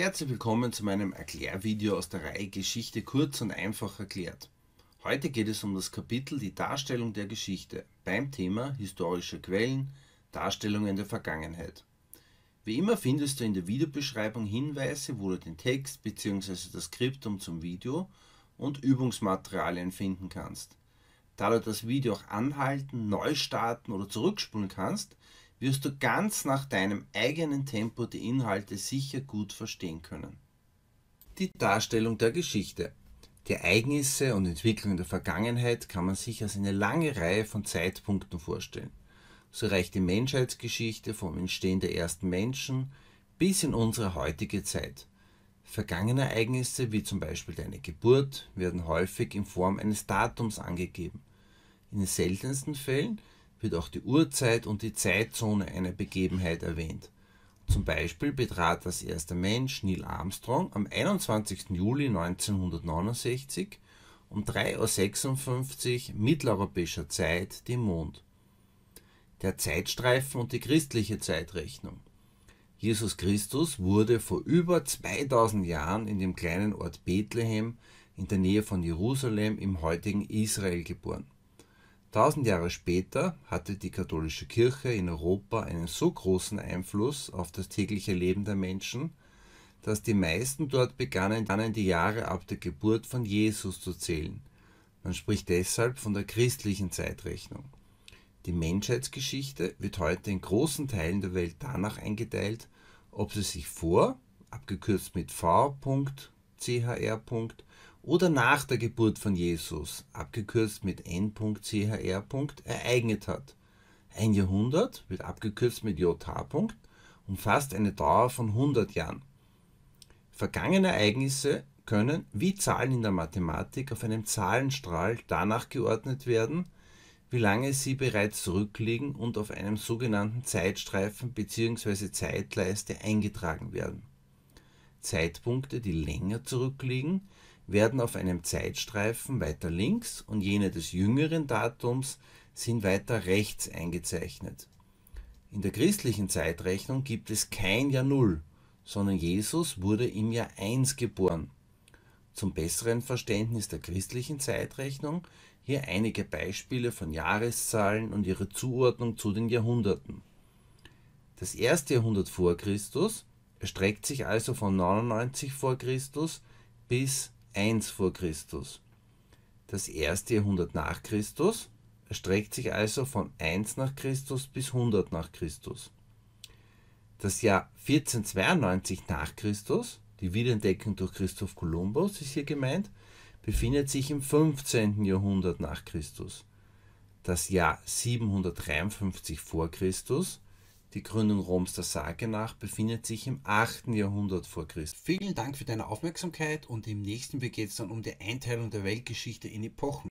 Herzlich willkommen zu meinem Erklärvideo aus der Reihe Geschichte kurz und einfach erklärt. Heute geht es um das Kapitel Die Darstellung der Geschichte beim Thema historische Quellen, Darstellungen der Vergangenheit. Wie immer findest du in der Videobeschreibung Hinweise, wo du den Text bzw. das Skriptum zum Video und Übungsmaterialien finden kannst. Da du das Video auch anhalten, neu starten oder zurückspulen kannst, wirst du ganz nach deinem eigenen Tempo die Inhalte sicher gut verstehen können. Die Darstellung der Geschichte. Die Ereignisse und Entwicklungen der Vergangenheit kann man sich als eine lange Reihe von Zeitpunkten vorstellen. So reicht die Menschheitsgeschichte vom Entstehen der ersten Menschen bis in unsere heutige Zeit. Vergangene Ereignisse, wie zum Beispiel deine Geburt, werden häufig in Form eines Datums angegeben. In den seltensten Fällen wird auch die Uhrzeit und die Zeitzone einer Begebenheit erwähnt. Zum Beispiel betrat das erste Mensch Neil Armstrong am 21. Juli 1969 um 3.56 Uhr mitteleuropäischer Zeit den Mond. Der Zeitstreifen und die christliche Zeitrechnung. Jesus Christus wurde vor über 2000 Jahren in dem kleinen Ort Bethlehem in der Nähe von Jerusalem im heutigen Israel geboren. Tausend Jahre später hatte die katholische Kirche in Europa einen so großen Einfluss auf das tägliche Leben der Menschen, dass die meisten dort begannen, die Jahre ab der Geburt von Jesus zu zählen. Man spricht deshalb von der christlichen Zeitrechnung. Die Menschheitsgeschichte wird heute in großen Teilen der Welt danach eingeteilt, ob sie sich vor, abgekürzt mit v.chr oder nach der Geburt von Jesus, abgekürzt mit n.chr. ereignet hat. Ein Jahrhundert wird abgekürzt mit JH. umfasst eine Dauer von 100 Jahren. Vergangene Ereignisse können, wie Zahlen in der Mathematik, auf einem Zahlenstrahl danach geordnet werden, wie lange sie bereits zurückliegen und auf einem sogenannten Zeitstreifen bzw. Zeitleiste eingetragen werden. Zeitpunkte, die länger zurückliegen, werden auf einem Zeitstreifen weiter links und jene des jüngeren Datums sind weiter rechts eingezeichnet. In der christlichen Zeitrechnung gibt es kein Jahr Null, sondern Jesus wurde im Jahr 1 geboren. Zum besseren Verständnis der christlichen Zeitrechnung hier einige Beispiele von Jahreszahlen und ihre Zuordnung zu den Jahrhunderten. Das erste Jahrhundert vor Christus erstreckt sich also von 99 vor Christus bis 1 vor Christus. Das erste Jahrhundert nach Christus erstreckt sich also von 1 nach Christus bis 100 nach Christus. Das Jahr 1492 nach Christus, die Wiederentdeckung durch Christoph Kolumbus ist hier gemeint, befindet sich im 15. Jahrhundert nach Christus. Das Jahr 753 vor Christus die Gründung Roms der Sage nach befindet sich im 8. Jahrhundert vor Christus. Vielen Dank für deine Aufmerksamkeit und im nächsten Video geht es dann um die Einteilung der Weltgeschichte in Epochen.